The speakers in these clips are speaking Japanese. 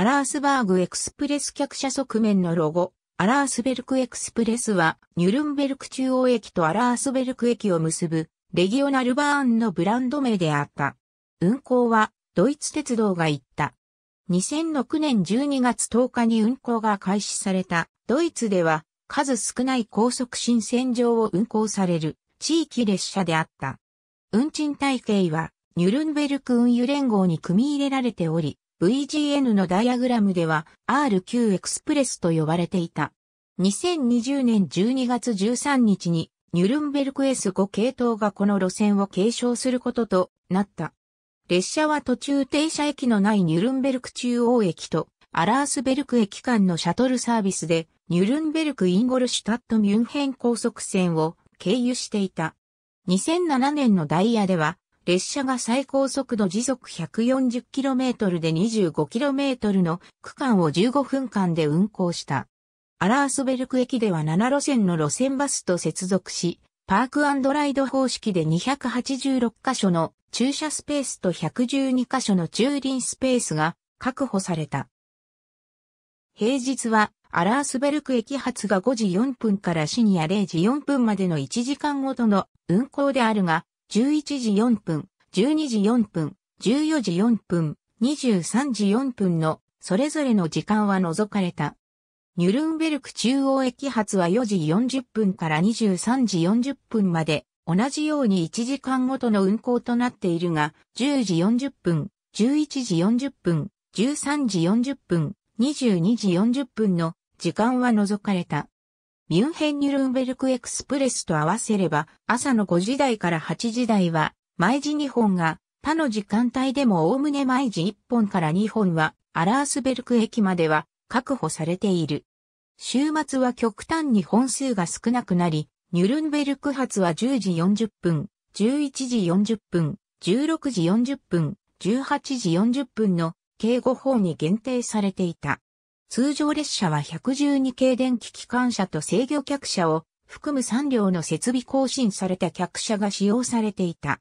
アラースバーグエクスプレス客車側面のロゴ、アラースベルクエクスプレスは、ニュルンベルク中央駅とアラースベルク駅を結ぶ、レギオナルバーンのブランド名であった。運行は、ドイツ鉄道が行った。2006年12月10日に運行が開始された、ドイツでは、数少ない高速新線上を運行される、地域列車であった。運賃体系は、ニュルンベルク運輸連合に組み入れられており、VGN のダイアグラムでは RQ エクスプレスと呼ばれていた。2020年12月13日にニュルンベルク S5 系統がこの路線を継承することとなった。列車は途中停車駅のないニュルンベルク中央駅とアラースベルク駅間のシャトルサービスでニュルンベルクインゴルシュタットミュンヘン高速線を経由していた。2007年のダイヤでは列車が最高速度時速 140km で 25km の区間を15分間で運行した。アラースベルク駅では7路線の路線バスと接続し、パークライド方式で286箇所の駐車スペースと112箇所の駐輪スペースが確保された。平日はアラースベルク駅発が5時4分から深夜0時4分までの1時間ごとの運行であるが、11時4分、12時4分、14時4分、23時4分のそれぞれの時間は除かれた。ニュルンベルク中央駅発は4時40分から23時40分まで、同じように1時間ごとの運行となっているが、10時40分、11時40分、13時40分、22時40分の時間は除かれた。ミュンヘン・ニュルンベルクエクスプレスと合わせれば、朝の5時台から8時台は、毎時2本が、他の時間帯でも概ね毎時1本から2本は、アラースベルク駅までは確保されている。週末は極端に本数が少なくなり、ニュルンベルク発は10時40分、11時40分、16時40分、18時40分の計5本に限定されていた。通常列車は112系電気機関車と制御客車を含む3両の設備更新された客車が使用されていた。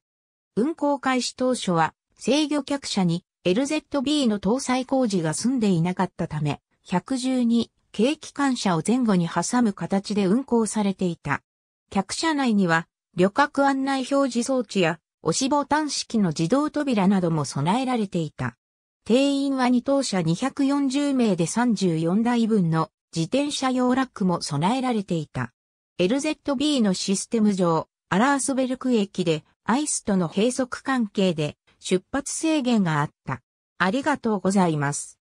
運行開始当初は制御客車に LZB の搭載工事が済んでいなかったため、112系機関車を前後に挟む形で運行されていた。客車内には旅客案内表示装置や押しボタン式の自動扉なども備えられていた。定員は2等車240名で34台分の自転車用ラックも備えられていた。LZB のシステム上、アラースベルク駅でアイスとの閉塞関係で出発制限があった。ありがとうございます。